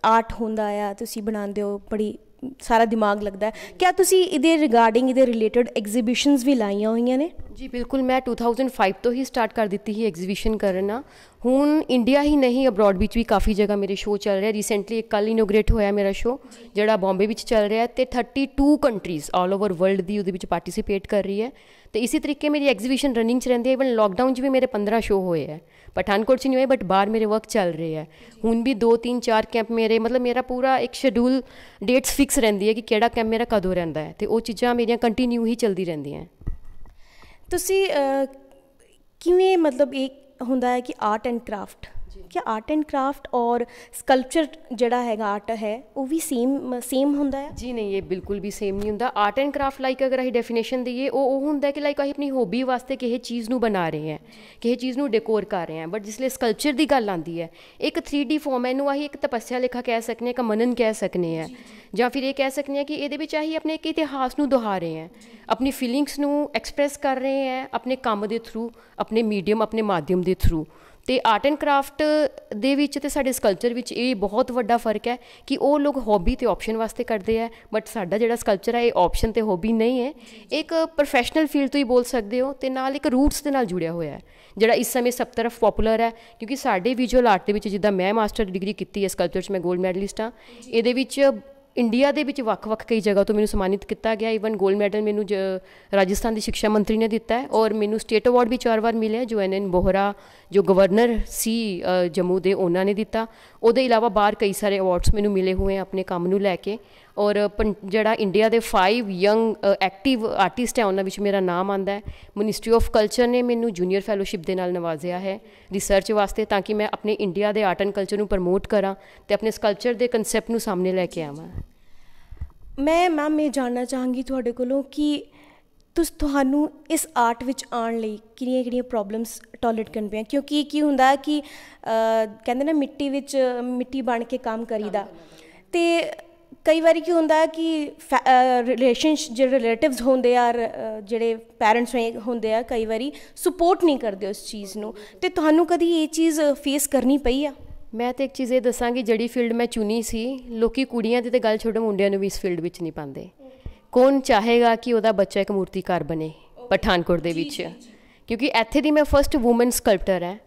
ਆਰਟ ਹੁੰਦਾ ਆ ਤੁਸੀਂ ਬਣਾਉਂਦੇ ਹੋ ਬੜੀ ਸਾਰਾ ਦਿਮਾਗ ਲੱਗਦਾ ਹੈ ਕਿਆ ਤੁਸੀਂ ਇਹਦੇ ਰਿਗਾਰਡਿੰਗ ਇਹਦੇ ਰਿਲੇਟਡ ਐਗਜ਼ੀਬਿਸ਼ਨਸ ਵੀ ਲਾਈਆਂ ਹੋਈਆਂ ਨੇ ਜੀ ਬਿਲਕੁਲ ਮੈਂ 2005 ਤੋਂ ਹੀ ਸਟਾਰਟ ਕਰ ਦਿੱਤੀ ਸੀ ਐਗਜ਼ੀਬਿਸ਼ਨ ਕਰਨਾ ਹੁਣ ਇੰਡੀਆ ਹੀ ਨਹੀਂ ਅਬਰੋਡ ਵਿੱਚ ਵੀ ਕਾਫੀ ਜਗ੍ਹਾ ਮੇਰੇ ਸ਼ੋਅ ਚੱਲ ਰਿਹਾ ਰੀਸੈਂਟਲੀ ਇੱਕ ਕੱਲ ਇਨੋਗ੍ਰੇਟ ਹੋਇਆ ਮੇਰਾ ਸ਼ੋਅ ਜਿਹੜਾ ਬੰਬੇ ਵਿੱਚ ਚੱਲ ਰਿਹਾ ਤੇ 32 ਕੰਟਰੀਜ਼ ਆਲ ਓਵਰ ਵਰਲਡ ਦੀ ਉਹਦੇ ਵਿੱਚ ਪਾਰਟਿਸਿਪੇਟ ਕਰ ਰਹੀ ਹੈ ਤੇ ਇਸੇ ਤਰੀਕੇ ਮੇਰੀ ਐਗਜ਼ੀਬਿਸ਼ਨ ਰਨਿੰਗ ਚ ਰਹਿੰਦੀ ਹੈ ਇਵਨ ਲਾਕਡਾਊਨ 'ਚ ਵੀ ਮੇਰੇ 15 ਸ਼ੋਅ ਹੋਏ ਹੈ ਪਠਾਨਕੋਟ 'ਚ ਨਹੀਂ ਹੋਏ ਬਟ ਬਾਹਰ ਮੇਰੇ ਵਰਕ ਚੱਲ ਰਹੇ ਹੈ ਹੁਣ ਵੀ 2 3 4 ਕੈਂਪ ਮੇਰੇ ਮਤਲਬ ਮੇਰਾ ਪੂਰਾ ਇੱਕ ਸ਼ਡਿਊਲ ਡੇਟਸ ਫਿਕਸ ਰਹਿੰਦੀ ਹੈ ਕਿ ਕਿਹੜਾ ਕੈਂਪ ਮੇਰਾ ਕਦੋਂ ਰਹਿੰਦਾ ਹੈ ਤੇ ਉਹ ਚੀਜ਼ਾਂ ਮੇਰੀਆਂ ਕੰਟੀਨਿਊ ਹੀ ਚੱਲਦੀ ਰਹਿੰਦੀਆਂ ਤੁਸੀਂ ਕਿਵੇਂ ਮਤਲਬ ਇਹ ਹੁੰਦਾ ਹੈ ਕਿ ਆਰਟ ਐਂਡ ਕਰਾਫਟ ਕਿ ਆਰਟ ਐਂਡ ਕਰਾਫਟ ਔਰ ਸਕਲਪਚਰ ਜਿਹੜਾ ਹੈਗਾ ਆਰਟ ਹੈ ਉਹ ਵੀ ਸੇਮ ਸੇਮ ਹੁੰਦਾ ਹੈ ਜੀ ਨਹੀਂ ਇਹ ਬਿਲਕੁਲ ਵੀ ਸੇਮ ਨਹੀਂ ਹੁੰਦਾ ਆਰਟ ਐਂਡ ਕਰਾਫਟ ਲਾਈਕ ਅਗਰ ਅਸੀਂ ਡੈਫੀਨੇਸ਼ਨ ਦਈਏ ਉਹ ਉਹ ਹੁੰਦਾ ਕਿ ਲਾਈਕ ਅਸੀਂ ਆਪਣੀ ਹੌਬੀ ਵਾਸਤੇ ਕਿਸੇ ਚੀਜ਼ ਨੂੰ ਬਣਾ ਰਹੇ ਹਾਂ ਕਿਸੇ ਚੀਜ਼ ਨੂੰ ਡੈਕੋਰ ਕਰ ਰਹੇ ਹਾਂ ਬਟ ਜਿਸ ਲਈ ਸਕਲਪਚਰ ਦੀ ਗੱਲ ਆਂਦੀ ਹੈ ਇੱਕ 3D ਫਾਰਮ ਹੈ ਨੂੰ ਅਸੀਂ ਇੱਕ ਤਪੱਸਿਆ ਲਿਖਾ ਕਹਿ ਸਕਨੇ ਇੱਕ ਮਨਨ ਕਹਿ ਸਕਨੇ ਆ ਜਾਂ ਫਿਰ ਇਹ ਕਹਿ ਸਕਨੇ ਕਿ ਇਹਦੇ ਵਿੱਚ ਅਸੀਂ ਆਪਣੇ ਇੱਕ ਇਤਿਹਾਸ ਨੂੰ ਦੁਹਾ ਰਹੇ ਹਾਂ ਆਪਣੀ ਫੀਲਿੰਗਸ ਨੂੰ ਐਕਸਪ੍ਰੈਸ ਕਰ ਰਹੇ ਹਾਂ ਆਪਣੇ ਕੰਮ ਦੇ ਥਰੂ ਆਪਣੇ ਮੀਡੀਅਮ ਆਪਣੇ ਮਾਧਿਅਮ ਦੇ ਥਰੂ ਤੇ ਆਰਟ ਐਂਡ ਕਰਾਫਟ ਦੇ ਵਿੱਚ ਤੇ ਸਾਡੇ ਸਕਲਚਰ ਵਿੱਚ ਇਹ ਬਹੁਤ ਵੱਡਾ ਫਰਕ ਹੈ ਕਿ ਉਹ ਲੋਕ ਹੌਬੀ ਤੇ ਆਪਸ਼ਨ ਵਾਸਤੇ ਕਰਦੇ ਆ ਬਟ ਸਾਡਾ ਜਿਹੜਾ ਸਕਲਚਰ ਹੈ ਇਹ ਆਪਸ਼ਨ ਤੇ ਹੌਬੀ ਨਹੀਂ ਹੈ ਇੱਕ ਪ੍ਰੋਫੈਸ਼ਨਲ ਫੀਲਡ ਤੋਂ ਹੀ ਬੋਲ ਸਕਦੇ ਹੋ ਤੇ ਨਾਲ ਇੱਕ ਰੂਟਸ ਦੇ ਨਾਲ ਜੁੜਿਆ ਹੋਇਆ ਹੈ ਜਿਹੜਾ ਇਸ ਸਮੇਂ ਸਭ ਤਰਫ ਪਪੂਲਰ ਹੈ ਕਿਉਂਕਿ ਸਾਡੇ ਵਿਜ਼ੂਅਲ ਆਰਟ ਦੇ ਵਿੱਚ ਜਿੱਦਾਂ ਮੈਂ ਮਾਸਟਰ ਡਿਗਰੀ ਕੀਤੀ ਹੈ ਸਕਲਚਰ 'ਚ ਮੈਂ 골ਡ ਮੈਡਲਿਸਟ ਹਾਂ ਇਹਦੇ ਵਿੱਚ ਇੰਡੀਆ ਦੇ ਵਿੱਚ ਵੱਖ-ਵੱਖ ਕਈ ਜਗ੍ਹਾ ਤੋਂ ਮੈਨੂੰ ਸਨਮਾਨਿਤ ਕੀਤਾ ਗਿਆ ਈਵਨ 골ਡ ਮੈਡਲ ਮੈਨੂੰ ਰਾਜਸਥਾਨ ਦੀ ਸਿੱਖਿਆ ਮੰਤਰੀ ਨੇ ਦਿੱਤਾ ਹੈ ਔਰ ਮੈਨੂੰ ਸਟੇਟ ਅਵਾਰਡ ਵੀ ਚਾਰ ਵਾਰ ਮਿਲਿਆ ਜੋ ਐਨ ਐਨ ਬੋਹਰਾ ਜੋ ਗਵਰਨਰ ਸੀ ਜੰਮੂ ਦੇ ਉਹਨਾਂ ਨੇ ਦਿੱਤਾ ਉਹਦੇ ਇਲਾਵਾ ਬਾਹਰ ਕਈ ਸਾਰੇ ਅਵਾਰਡਸ ਮੈਨੂੰ ਮਿਲੇ ਹੋਏ ਆਪਣੇ ਕੰਮ ਨੂੰ ਲੈ ਕੇ ਔਰ ਜਿਹੜਾ ਇੰਡੀਆ ਦੇ 5 ਯੰਗ ਐਕਟਿਵ ਆਰਟਿਸਟ ਹੈ ਉਹਨਾਂ ਵਿੱਚ ਮੇਰਾ ਨਾਮ ਆਂਦਾ ਹੈ ਮਿਨਿਸਟਰੀ ਆਫ ਕਲਚਰ ਨੇ ਮੈਨੂੰ ਜੂਨੀਅਰ ਫੈਲੋਸ਼ਿਪ ਦੇ ਨਾਲ ਨਵਾਜ਼ਿਆ ਹੈ ਰਿਸਰਚ ਵਾਸਤੇ ਤਾਂ ਕਿ ਮੈਂ ਆਪਣੇ ਇੰਡੀਆ ਦੇ ਆਰਟ ਐਂਡ ਕਲਚਰ ਨੂੰ ਪ੍ਰਮੋਟ ਕਰਾਂ ਤੇ ਆਪਣੇ ਸਕਲਚਰ ਦੇ ਕਨਸੈਪਟ ਨੂੰ ਸਾਹਮਣੇ ਲੈ ਕੇ ਆਵਾਂ ਮੈਂ ਮੈਮ ਇਹ ਜਾਣਨਾ ਚਾਹਾਂਗੀ ਤੁਹਾਡੇ ਕੋਲੋਂ ਕਿ ਤੁਸ ਤੁਹਾਨੂੰ ਇਸ ਆਰਟ ਵਿੱਚ ਆਉਣ ਲਈ ਕਿਹੜੀਆਂ ਕਿਹੜੀਆਂ ਪ੍ਰੋਬਲਮਸ ਟੋਲਰੇਟ ਕਰਨ ਪਿਆ ਕਿਉਂਕਿ ਕੀ ਹੁੰਦਾ ਕਿ ਕਹਿੰਦੇ ਨੇ ਮਿੱਟੀ ਵਿੱਚ ਮਿੱਟੀ ਬਣ ਕੇ ਕੰਮ ਕਰੀਦਾ ਤੇ ਕਈ ਵਾਰੀ ਕੀ ਹੁੰਦਾ ਕਿ ਰਿਲੇਸ਼ਨ ਜਿਹੜੇ ਰਿਲੇਟਿਵਸ ਹੁੰਦੇ ਆ ਜਿਹੜੇ ਪੈਰੈਂਟਸ ਹੁੰਦੇ ਆ ਕਈ ਵਾਰੀ ਸਪੋਰਟ ਨਹੀਂ ਕਰਦੇ ਉਸ ਚੀਜ਼ ਨੂੰ ਤੇ ਤੁਹਾਨੂੰ ਕਦੀ ਇਹ ਚੀਜ਼ ਫੇਸ ਕਰਨੀ ਪਈ ਆ ਮੈਂ ਤੇ ਇੱਕ ਚੀਜ਼ ਇਹ ਦੱਸਾਂਗੀ ਜਿਹੜੀ ਫੀਲਡ ਮੈਂ ਚੁਣੀ ਸੀ ਲੋਕੀ ਕੁੜੀਆਂ ਦੀ ਤੇ ਗੱਲ ਛੋੜੋ ਮੁੰਡਿਆਂ ਨੂੰ ਵੀ ਇਸ ਫੀਲਡ ਵਿੱਚ ਨਹੀਂ ਪਾਉਂਦੇ ਕੌਣ ਚਾਹੇਗਾ ਕਿ ਉਹਦਾ ਬੱਚਾ ਇੱਕ ਮੂਰਤੀਕਾਰ ਬਣੇ ਪਠਾਨਕੋਟ ਦੇ ਵਿੱਚ ਕਿਉਂਕਿ ਇੱਥੇ ਦੀ ਮੈਂ ਫਰਸਟ ਔਮਨ ਸਕਲਪਟਰ ਹੈ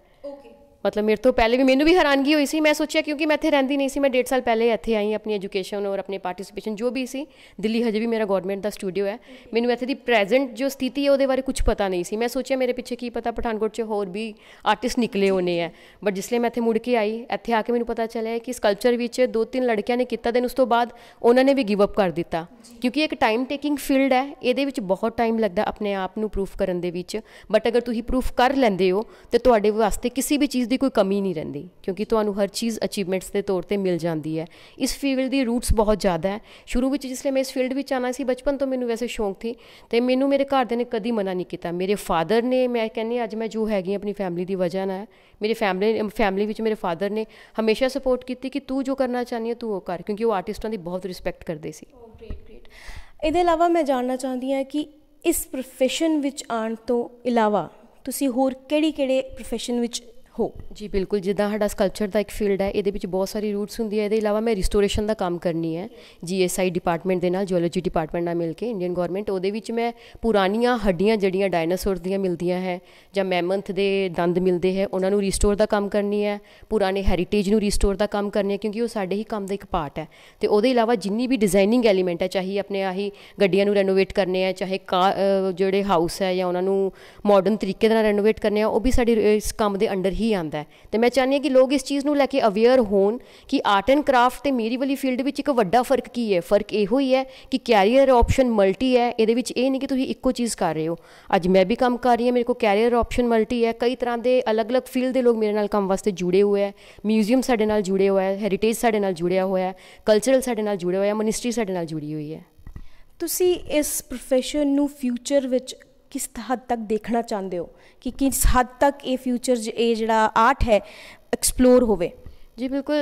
ਮਤਲਬ ਮੇਰੇ ਤੋਂ ਪਹਿਲੇ ਵੀ ਮੈਨੂੰ ਵੀ ਹੈਰਾਨਗੀ ਹੋਈ ਸੀ ਮੈਂ ਸੋਚਿਆ ਕਿਉਂਕਿ ਮੈਂ ਇੱਥੇ ਰਹਿੰਦੀ ਨਹੀਂ ਸੀ ਮੈਂ 1.5 ਸਾਲ ਪਹਿਲੇ ਇੱਥੇ ਆਈ ਆਪਣੀ ਐਜੂਕੇਸ਼ਨ ਔਰ ਆਪਣੇ ਪਾਰਟਿਸਿਪੇਸ਼ਨ ਜੋ ਵੀ ਸੀ ਦਿੱਲੀ ਹਜੇ ਵੀ ਮੇਰਾ ਗਵਰਨਮੈਂਟ ਦਾ ਸਟੂਡੀਓ ਹੈ ਮੈਨੂੰ ਇੱਥੇ ਦੀ ਪ੍ਰੈਜ਼ੈਂਟ ਜੋ ਸਥਿਤੀ ਹੈ ਉਹਦੇ ਬਾਰੇ ਕੁਝ ਪਤਾ ਨਹੀਂ ਸੀ ਮੈਂ ਸੋਚਿਆ ਮੇਰੇ ਪਿੱਛੇ ਕੀ ਪਤਾ ਪਠਾਨਕੋਟ 'ਚ ਹੋਰ ਵੀ ਆਰਟਿਸਟ ਨਿਕਲੇ ਹੋਣੇ ਆ ਬਟ ਜਿਸ ਲਈ ਮੈਂ ਇੱਥੇ ਮੁੜ ਕੇ ਆਈ ਇੱਥੇ ਆ ਕੇ ਮੈਨੂੰ ਪਤਾ ਚੱਲਿਆ ਕਿ ਸਕਲਪਚਰ ਵਿੱਚ ਦੋ ਤਿੰਨ ਲੜਕੀਆਂ ਨੇ ਕੀਤਾ ਦਿਨ ਉਸ ਤੋਂ ਬਾਅਦ ਉਹਨਾਂ ਨੇ ਵੀ ਗਿਵ ਅਪ ਕਰ ਦਿੱਤਾ ਕਿਉਂਕਿ ਇੱਕ ਟਾਈਮ ਟੇਕਿੰਗ ਫੀਲਡ ਹੈ ਇਹਦੇ ਵਿੱਚ ਬਹੁਤ ਟਾਈਮ ਲੱਗਦਾ ਆਪਣੇ ਆਪ ਨੂੰ ਪ੍ਰੂਫ ਕਰਨ ਦੇ ਵਿੱਚ ਬਟ ਅਗਰ ਤੁਸੀਂ ਪ੍ਰੂਫ ਕਰ ਲੈਂਦੇ ਹੋ ਤੇ ਤੁਹਾਡੇ ਵਾਸਤੇ ਕਿਸੇ ਵੀ ਚੀਜ਼ ਦੀ ਕੋਈ ਕਮੀ ਨਹੀਂ ਰਹਿੰਦੀ ਕਿਉਂਕਿ ਤੁਹਾਨੂੰ ਹਰ ਚੀਜ਼ ਅਚੀਵਮੈਂਟਸ ਦੇ ਤੌਰ ਤੇ ਮਿਲ ਜਾਂਦੀ ਹੈ ਇਸ ਫੀਲਡ ਦੀ ਰੂਟਸ ਬਹੁਤ ਜ਼ਿਆਦਾ ਹੈ ਸ਼ੁਰੂ ਵਿੱਚ ਜਿਸ ਲਈ ਮੈਂ ਇਸ ਫੀਲਡ ਵਿੱਚ ਆਣਾ ਸੀ ਬਚਪਨ ਤੋਂ ਮੈਨੂੰ ਵੈਸੇ ਸ਼ੌਂਕ ਸੀ ਤੇ ਮੈਨੂੰ ਮੇਰੇ ਘਰ ਦੇ ਨੇ ਕਦੀ ਮਨਾ ਨਹੀਂ ਕੀਤਾ ਮੇਰੇ ਫਾਦਰ ਨੇ ਮੈਂ ਕਹਿੰਨੀ ਅੱਜ ਮੈਂ ਜੋ ਹੈਗੀ ਆਪਣੀ ਫੈਮਿਲੀ ਦੀ ਵਜ੍ਹਾ ਨਾਲ ਮੇਰੀ ਫੈਮਿਲੀ ਫੈਮਿਲੀ ਵਿੱਚ ਮੇਰੇ ਫਾਦਰ ਨੇ ਹਮੇਸ਼ਾ ਸਪੋਰਟ ਕੀਤੀ ਕਿ ਤੂੰ ਜੋ ਕਰਨਾ ਚਾਹਨੀ ਹੈ ਤੂੰ ਉਹ ਕਰ ਕਿਉਂਕਿ ਉਹ ਆਰਟਿਸਟਾਂ ਦੀ ਬਹੁਤ ਰਿਸਪੈਕਟ ਕਰਦੇ ਸੀ ਗ੍ਰੇਟ oh, ਗ੍ਰੇਟ ਇਹਦੇ ਇਲਾਵਾ ਮੈਂ ਜਾਣਨਾ ਚਾਹੁੰਦੀ ਹਾਂ ਕਿ ਇਸ profession ਵਿੱਚ ਆਉਣ ਤੋਂ ਇਲਾਵਾ ਤੁਸੀਂ ਹੋਰ ਕਿਹੜੀ-ਕਿਹੜੇ profession ਵਿੱਚ ਹੋ ਜੀ ਬਿਲਕੁਲ ਜਿੱਦਾਂ ਸਾਡਾ ਸਕਲਪਚਰ ਦਾ ਇੱਕ ਫੀਲਡ ਹੈ ਇਹਦੇ ਵਿੱਚ ਬਹੁਤ ਸਾਰੀ ਰੂਟਸ ਹੁੰਦੀ ਹੈ ਇਹਦੇ ਇਲਾਵਾ ਮੈਂ ਰੀਸਟੋਰੇਸ਼ਨ ਦਾ ਕੰਮ ਕਰਨੀ ਹੈ ਜੀਐਸਆਈ ਡਿਪਾਰਟਮੈਂਟ ਦੇ ਨਾਲ ਜੀਓਲੋਜੀ ਡਿਪਾਰਟਮੈਂਟ ਨਾਲ ਮਿਲ ਕੇ ਇੰਡੀਅਨ ਗਵਰਨਮੈਂਟ ਉਹਦੇ ਵਿੱਚ ਮੈਂ ਪੁਰਾਣੀਆਂ ਹੱਡੀਆਂ ਜਿਹੜੀਆਂ ਡਾਇਨਾਸੌਰ ਦੀਆਂ ਮਿਲਦੀਆਂ ਹੈ ਜਾਂ ਮੈਮੰਥ ਦੇ ਦੰਦ ਮਿਲਦੇ ਹੈ ਉਹਨਾਂ ਨੂੰ ਰੀਸਟੋਰ ਦਾ ਕੰਮ ਕਰਨੀ ਹੈ ਪੁਰਾਣੇ ਹੈਰੀਟੇਜ ਨੂੰ ਰੀਸਟੋਰ ਦਾ ਕੰਮ ਕਰਨੀ ਹੈ ਕਿਉਂਕਿ ਉਹ ਸਾਡੇ ਹੀ ਕੰਮ ਦਾ ਇੱਕ ਪਾਰਟ ਹੈ ਤੇ ਉਹਦੇ ਇਲਾਵਾ ਜਿੰਨੀ ਵੀ ਡਿਜ਼ਾਈਨਿੰਗ ਐਲੀਮੈਂਟ ਹੈ ਚਾਹੀ ਆਪਣੇ ਆਹੀ ਗੱਡੀਆਂ ਨੂੰ ਰੈਨੋਵੇਟ ਕਰਨੇ ਆ ਚਾਹੇ ਜਿਹੜੇ ਹਾਊਸ ਹੈ ਜਾਂ ਉਹਨਾਂ ਨੂੰ ਮਾਡਰਨ ਤਰੀਕੇ ਨਾਲ ਰੈਨੋਵੇਟ ਕਰਨੇ ਆ ਉਹ ਵੀ ਸਾਡੇ ਇਸ ਕੰਮ ਦੇ ਅੰਡਰ ਹੀ ਆਂਦਾ ਤੇ ਮੈਂ ਚਾਹੁੰਦੀ ਹਾਂ ਕਿ ਲੋਕ ਇਸ ਚੀਜ਼ ਨੂੰ ਲੈ ਕੇ ਅਵੇਅਰ ਹੋਣ ਕਿ ਆਰਟ ਐਂਡ ਕਰਾਫਟ ਤੇ ਮੇਰੀ ਵਾਲੀ ਫੀਲਡ ਵਿੱਚ ਇੱਕ ਵੱਡਾ ਫਰਕ ਕੀ ਹੈ ਫਰਕ ਇਹੋ ਹੀ ਹੈ ਕਿ ਕੈਰੀਅਰ ਆਪਸ਼ਨ ਮਲਟੀ ਹੈ ਇਹਦੇ ਵਿੱਚ ਇਹ ਨਹੀਂ ਕਿ ਤੁਸੀਂ ਇੱਕੋ ਚੀਜ਼ ਕਰ ਰਹੇ ਹੋ ਅੱਜ ਮੈਂ ਵੀ ਕੰਮ ਕਰ ਰਹੀ ਹਾਂ ਮੇਰੇ ਕੋਲ ਕੈਰੀਅਰ ਆਪਸ਼ਨ ਮਲਟੀ ਹੈ ਕਈ ਤਰ੍ਹਾਂ ਦੇ ਅਲੱਗ-ਅਲੱਗ ਫੀਲਡ ਦੇ ਲੋਕ ਮੇਰੇ ਨਾਲ ਕੰਮ ਵਾਸਤੇ ਜੁੜੇ ਹੋਏ ਹੈ ਮਿਊਜ਼ੀਅਮ ਸਾਡੇ ਨਾਲ ਜੁੜੇ ਹੋਇਆ ਹੈ ਹੈਰੀਟੇਜ ਸਾਡੇ ਨਾਲ ਜੁੜਿਆ ਹੋਇਆ ਹੈ ਕਲਚਰਲ ਸਾਡੇ ਨਾਲ ਜੁੜਿਆ ਹੋਇਆ ਹੈ ਮਿਨਿਸਟਰੀ ਸਾਡੇ ਨਾਲ ਜੁੜੀ ਹੋਈ ਹੈ ਤੁਸੀਂ ਇਸ profession ਨੂੰ ਫਿਊਚਰ ਵਿੱਚ ਕਿਸ ਹੱਦ ਤੱਕ ਦੇਖਣਾ ਚਾਹੁੰਦੇ ਹੋ ਕਿ ਕਿਸ ਹੱਦ ਤੱਕ ਇਹ ਫਿਊਚਰ ਇਹ ਜਿਹੜਾ ਆਰਟ ਹੈ ਐਕਸਪਲੋਰ ਹੋਵੇ ਜੀ ਬਿਲਕੁਲ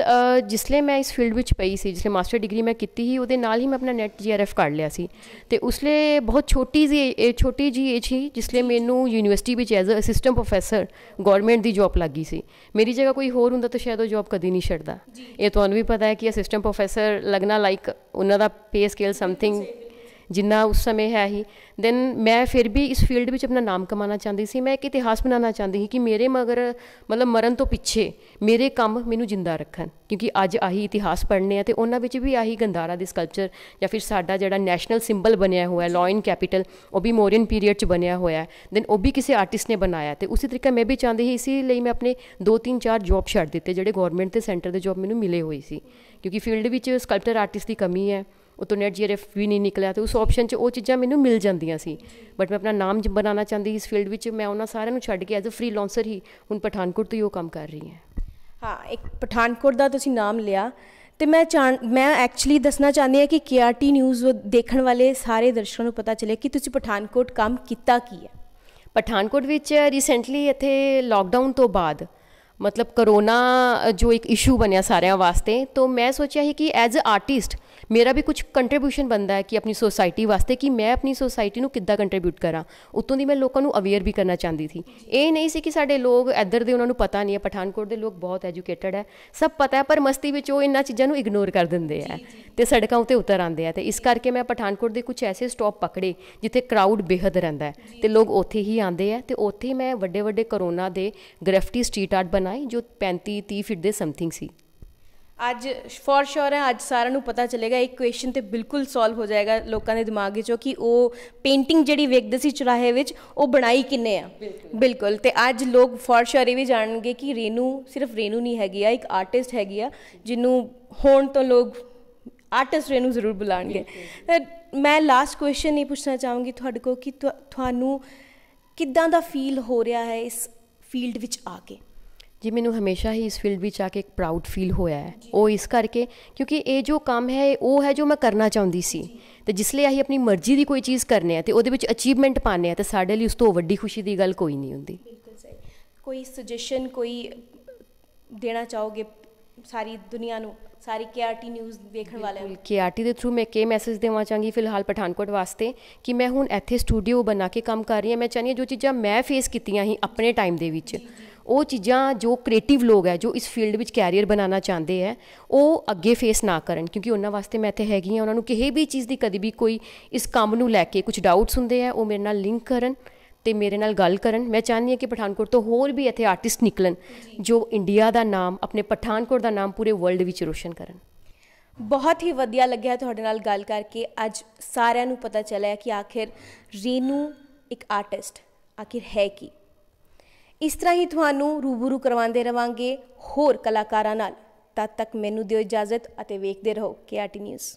ਜਿਸਲੇ ਮੈਂ ਇਸ ਫੀਲਡ ਵਿੱਚ ਪਈ ਸੀ ਜਿਸਲੇ ਮਾਸਟਰ ਡਿਗਰੀ ਮੈਂ ਕੀਤੀ ਹੀ ਉਹਦੇ ਨਾਲ ਹੀ ਮੈਂ ਆਪਣਾ ਨੈਟ ਜੀਆਰਐਫ ਕਰ ਲਿਆ ਸੀ ਤੇ ਉਸਲੇ ਬਹੁਤ ਛੋਟੀ ਜੀ ਇਹ ਛੋਟੀ ਜੀ ਏਜ ਹੀ ਜਿਸਲੇ ਮੈਨੂੰ ਯੂਨੀਵਰਸਿਟੀ ਵਿੱਚ as uh assistant professor government ਦੀ ਜੌਬ ਲੱਗੀ ਸੀ ਮੇਰੀ ਜਗ੍ਹਾ ਕੋਈ ਹੋਰ ਹੁੰਦਾ ਤਾਂ ਸ਼ਾਇਦ ਉਹ ਜੌਬ ਕਦੀ ਨਹੀਂ ਛੱਡਦਾ ਇਹ ਤੁਹਾਨੂੰ ਵੀ ਪਤਾ ਹੈ ਕਿ ਅਸਿਸਟੈਂਟ ਪ੍ਰੋਫੈਸਰ ਲੱਗਣਾ ਲਾਈਕ ਉਹਨਾਂ ਦਾ ਪੇ ਸਕੇਲ ਸਮਥਿੰਗ ਜਿੰਨਾ ਉਸ ਸਮੇਂ ਹੈ ਹੀ ਦੈਨ ਮੈਂ ਫਿਰ ਵੀ ਇਸ ਫੀਲਡ ਵਿੱਚ ਆਪਣਾ ਨਾਮ ਕਮਾਉਣਾ ਚਾਹੁੰਦੀ ਸੀ ਮੈਂ ਇੱਕ ਇਤਿਹਾਸ ਬਣਾਉਣਾ ਚਾਹੁੰਦੀ ਸੀ ਕਿ ਮੇਰੇ ਮਗਰ ਮਤਲਬ ਮਰਨ ਤੋਂ ਪਿੱਛੇ ਮੇਰੇ ਕੰਮ ਮੈਨੂੰ ਜਿੰਦਾ ਰੱਖਣ ਕਿਉਂਕਿ ਅੱਜ ਆਹੀ ਇਤਿਹਾਸ ਪੜ੍ਹਨੇ ਆ ਤੇ ਉਹਨਾਂ ਵਿੱਚ ਵੀ ਆਹੀ ਗੰਦਾਰਾ ਦੇ ਸਕਲਪਚਰ ਜਾਂ ਫਿਰ ਸਾਡਾ ਜਿਹੜਾ ਨੈਸ਼ਨਲ ਸਿੰਬਲ ਬਣਿਆ ਹੋਇਆ ਹੈ ਲਾਇਨ ਕੈਪੀਟਲ ਉਹ ਵੀ ਮੋਰੀਅਨ ਪੀਰੀਅਡ 'ਚ ਬਣਿਆ ਹੋਇਆ ਹੈ ਦੈਨ ਉਹ ਵੀ ਕਿਸੇ ਆਰਟਿਸਟ ਨੇ ਬਣਾਇਆ ਤੇ ਉਸੇ ਤਰੀਕਾ ਮੈਂ ਵੀ ਚਾਹੁੰਦੀ ਸੀ ਇਸੇ ਲਈ ਮੈਂ ਆਪਣੇ 2-3-4 ਜੌਬ ਛੱਡ ਦਿੱਤੇ ਜਿਹੜੇ ਗਵਰਨਮੈਂਟ ਤੇ ਸੈਂਟਰ ਦੇ ਜੌਬ ਮੈਨੂੰ ਮਿਲੇ ਹੋਈ ਸੀ ਕਿਉਂਕਿ ਫੀਲਡ ਵਿੱਚ ਸਕਲਪਚਰ ਆਰਟਿਸਟ ਦੀ ਕਮੀ ਹੈ ਉਤੋਂ ਨੈਟ ਜੀਆਰਐਫ ਵੀ ਨਹੀਂ ਨਿਕਲਿਆ ਤੇ ਉਸ ਆਪਸ਼ਨ 'ਚ ਉਹ ਚੀਜ਼ਾਂ ਮੈਨੂੰ ਮਿਲ ਜਾਂਦੀਆਂ ਸੀ ਬਟ ਮੈਂ ਆਪਣਾ ਨਾਮ ਬਣਾਉਣਾ ਚਾਹੁੰਦੀ ਇਸ ਫੀਲਡ ਵਿੱਚ ਮੈਂ ਉਹਨਾਂ ਸਾਰਿਆਂ ਨੂੰ ਛੱਡ ਕੇ ਐਜ਼ ਅ ਫ੍ਰੀਲਾਂਸਰ ਹੀ ਹੁਣ ਪਠਾਨਕੋਟ ਤੋਂ ਹੀ ਉਹ ਕੰਮ ਕਰ ਰਹੀ ਹਾਂ ਹਾਂ ਇੱਕ ਪਠਾਨਕੋਟ ਦਾ ਤੁਸੀਂ ਨਾਮ ਲਿਆ ਤੇ ਮੈਂ ਮੈਂ ਐਕਚੁਅਲੀ ਦੱਸਣਾ ਚਾਹੁੰਦੀ ਹਾਂ ਕਿ ਕੇਆਰਟੀ ਨਿਊਜ਼ ਦੇਖਣ ਵਾਲੇ ਸਾਰੇ ਦਰਸ਼ਕਾਂ ਨੂੰ ਪਤਾ ਚੱਲੇ ਕਿ ਤੁਸੀਂ ਪਠਾਨਕੋਟ ਕੰਮ ਕੀਤਾ ਕੀ ਹੈ ਪਠਾਨਕੋਟ ਵਿੱਚ ਰੀਸੈਂਟਲੀ ਇੱਥੇ ਲਾਕਡਾਊਨ ਤੋਂ ਬਾਅਦ ਮਤਲਬ ਕਰੋਨਾ ਜੋ ਇੱਕ ਇਸ਼ੂ ਬਣਿਆ ਸਾਰਿਆਂ ਵਾਸਤੇ ਤੋਂ ਮੈਂ ਸੋਚਿਆ ਸੀ ਕਿ ਐਜ਼ ਅ ਆਰਟਿਸਟ ਮੇਰਾ ਵੀ ਕੁਝ ਕੰਟਰੀਬਿਊਸ਼ਨ ਬੰਦਾ ਹੈ ਕਿ ਆਪਣੀ ਸੋਸਾਇਟੀ ਵਾਸਤੇ ਕਿ ਮੈਂ ਆਪਣੀ ਸੋਸਾਇਟੀ ਨੂੰ ਕਿੱਦਾਂ ਕੰਟਰੀਬਿਊਟ ਕਰਾਂ ਉਤੋਂ ਦੀ ਮੈਂ ਲੋਕਾਂ ਨੂੰ ਅਵੇਅਰ ਵੀ ਕਰਨਾ ਚਾਹੁੰਦੀ ਸੀ ਇਹ ਨਹੀਂ ਸੀ ਕਿ ਸਾਡੇ ਲੋਕ ਇੱਧਰ ਦੇ ਉਹਨਾਂ ਨੂੰ ਪਤਾ ਨਹੀਂ ਹੈ ਪਠਾਨਕੋਟ ਦੇ ਲੋਕ ਬਹੁਤ ਐਜੂਕੇਟਡ ਹੈ ਸਭ ਪਤਾ ਹੈ ਪਰ ਮਸਤੀ ਵਿੱਚ ਉਹ ਇੰਨਾਂ ਚੀਜ਼ਾਂ ਨੂੰ ਇਗਨੋਰ ਕਰ ਦਿੰਦੇ ਆ ਤੇ ਸੜਕਾਂ ਉਤੇ ਉਤਰ ਆਉਂਦੇ ਆ ਤੇ ਇਸ ਕਰਕੇ ਮੈਂ ਪਠਾਨਕੋਟ ਦੇ ਕੁਝ ਐਸੇ ਸਟਾਪ ਪਕੜੇ ਜਿੱਥੇ ਕਰਾਊਡ ਬੇਹਦ ਰਹਿੰਦਾ ਹੈ ਤੇ ਲੋਕ ਉੱਥੇ ਹੀ ਆਉਂਦੇ ਆ ਤੇ ਉੱਥੇ ਮੈਂ ਵੱਡੇ ਵੱਡੇ ਕਰੋਨਾ ਦੇ ਗ੍ਰੈਫਟੀ ਸਟਰੀਟ ਆਰਟ ਬਣਾਈ ਜੋ 35 30 ਫੀਟ ਦੇ ਸਮਥਿੰਗ ਸੀ ਅੱਜ ਫੋਰ ਸ਼ੋਰ ਹੈ ਅੱਜ ਸਾਰਿਆਂ ਨੂੰ ਪਤਾ ਚੱਲੇਗਾ ਇੱਕ ਕੁਐਸਚਨ ਤੇ ਬਿਲਕੁਲ ਸੋਲਵ ਹੋ ਜਾਏਗਾ ਲੋਕਾਂ ਦੇ ਦਿਮਾਗ ਵਿੱਚੋਂ ਕਿ ਉਹ ਪੇਂਟਿੰਗ ਜਿਹੜੀ ਵੇਖਦੇ ਸੀ ਚੁਰਾਹੇ ਵਿੱਚ ਉਹ ਬਣਾਈ ਕਿੰਨੇ ਆ ਬਿਲਕੁਲ ਤੇ ਅੱਜ ਲੋਕ ਫੋਰ ਸ਼ੋਰ ਇਹ ਵੀ ਜਾਣਨਗੇ ਕਿ ਰੇਨੂ ਸਿਰਫ ਰੇਨੂ ਨਹੀਂ ਹੈਗੀ ਆ ਇੱਕ ਆਰਟਿਸਟ ਹੈਗੀ ਆ ਜਿਹਨੂੰ ਹੋਣ ਤੋਂ ਲੋਕ ਆਰਟਿਸਟ ਰੇਨੂ ਜ਼ਰੂਰ ਬੁਲਾਣਗੇ ਮੈਂ ਲਾਸਟ ਕੁਐਸਚਨ ਇਹ ਪੁੱਛਣਾ ਚਾਹੂੰਗੀ ਤੁਹਾਡੇ ਕੋਲ ਕਿ ਤੁਹਾਨੂੰ ਕਿੱਦਾਂ ਦਾ ਫੀਲ ਹੋ ਰਿਹਾ ਹੈ ਇਸ ਫੀਲਡ ਵਿੱਚ ਆ ਕੇ ਜੀ ਮੈਨੂੰ ਹਮੇਸ਼ਾ ਹੀ ਇਸ ਫੀਲਡ ਵਿੱਚ ਆ ਕੇ ਇੱਕ ਪ੍ਰਾਊਡ ਫੀਲ ਹੋਇਆ ਹੈ ਉਹ ਇਸ ਕਰਕੇ ਕਿਉਂਕਿ ਇਹ ਜੋ ਕੰਮ ਹੈ ਉਹ ਹੈ ਜੋ ਮੈਂ ਕਰਨਾ ਚਾਹੁੰਦੀ ਸੀ ਤੇ ਜਿਸ ਲਈ ਅਸੀਂ ਆਪਣੀ ਮਰਜ਼ੀ ਦੀ ਕੋਈ ਚੀਜ਼ ਕਰਨੇ ਆ ਤੇ ਉਹਦੇ ਵਿੱਚ ਅਚੀਵਮੈਂਟ ਪਾਣੇ ਆ ਤੇ ਸਾਡੇ ਲਈ ਉਸ ਤੋਂ ਵੱਡੀ ਖੁਸ਼ੀ ਦੀ ਗੱਲ ਕੋਈ ਨਹੀਂ ਹੁੰਦੀ ਬਿਲਕੁਲ ਸਹੀ ਕੋਈ ਸੁਜੈਸ਼ਨ ਕੋਈ ਦੇਣਾ ਚਾਹੋਗੇ ਸਾਰੀ ਦੁਨੀਆ ਨੂੰ ਸਾਰੀ ਕੇਆਰਟੀ ਨਿਊਜ਼ ਦੇਖਣ ਵਾਲਿਆਂ ਨੂੰ ਕੇਆਰਟੀ ਦੇ ਥਰੂ ਮੈਂ ਕੇ ਮੈਸੇਜ ਦੇਵਾਂ ਚਾਹਾਂਗੀ ਫਿਲਹਾਲ ਪਠਾਨਕੋਟ ਵਾਸਤੇ ਕਿ ਮੈਂ ਹੁਣ ਇੱਥੇ ਸਟੂਡੀਓ ਬਣਾ ਕੇ ਕੰਮ ਕਰ ਰਹੀ ਹਾਂ ਮੈਂ ਚਾਹਨੀ ਜੋ ਚੀਜ਼ਾਂ ਮੈਂ ਫੇਸ ਕੀਤੀਆਂ ਸੀ ਆਪਣੇ ਟਾਈਮ ਦੇ ਵਿੱਚ ਉਹ ਚੀਜ਼ਾਂ ਜੋ ਕ੍ਰੀਏਟਿਵ ਲੋਕ ਹੈ ਜੋ ਇਸ ਫੀਲਡ ਵਿੱਚ ਕੈਰੀਅਰ ਬਣਾਉਣਾ ਚਾਹੁੰਦੇ ਹੈ ਉਹ ਅੱਗੇ ਫੇਸ ਨਾ ਕਰਨ ਕਿਉਂਕਿ ਉਹਨਾਂ ਵਾਸਤੇ ਮੈਂ ਇੱਥੇ ਹੈਗੀ ਹਾਂ ਉਹਨਾਂ ਨੂੰ ਕਿਸੇ ਵੀ ਚੀਜ਼ ਦੀ ਕਦੀ ਵੀ ਕੋਈ ਇਸ ਕੰਮ ਨੂੰ ਲੈ ਕੇ ਕੁਝ ਡਾਊਟਸ ਹੁੰਦੇ ਆ ਉਹ ਮੇਰੇ ਨਾਲ ਲਿੰਕ ਕਰਨ ਤੇ ਮੇਰੇ ਨਾਲ ਗੱਲ ਕਰਨ ਮੈਂ ਚਾਹੁੰਦੀ ਹਾਂ ਕਿ ਪਠਾਨਕੋਟ ਤੋਂ ਹੋਰ ਵੀ ਇੱਥੇ ਆਰਟਿਸਟ ਨਿਕਲਣ ਜੋ ਇੰਡੀਆ ਦਾ ਨਾਮ ਆਪਣੇ ਪਠਾਨਕੋਟ ਦਾ ਨਾਮ ਪੂਰੇ ਵਰਲਡ ਵਿੱਚ ਰੋਸ਼ਨ ਕਰਨ ਬਹੁਤ ਹੀ ਵਧੀਆ ਲੱਗਿਆ ਤੁਹਾਡੇ ਨਾਲ ਗੱਲ ਕਰਕੇ ਅੱਜ ਸਾਰਿਆਂ ਨੂੰ ਪਤਾ ਚੱਲਿਆ ਕਿ ਆਖਿਰ ਰੀਨੂ ਇੱਕ ਆਰਟਿਸਟ ਆਖਿਰ ਹੈ ਕੀ ਇਸ ਤਰ੍ਹਾਂ ਹੀ ਤੁਹਾਨੂੰ ਰੂਬਰੂ ਕਰਵਾਉਂਦੇ ਰਵਾਂਗੇ ਹੋਰ ਕਲਾਕਾਰਾਂ ਨਾਲ ਤਦ ਤੱਕ ਮੈਨੂੰ ਦਿਓ ਇਜਾਜ਼ਤ ਅਤੇ ਵੇਖਦੇ ਰਹੋ ਕੇਆਰਟੀ ਨਿਊਜ਼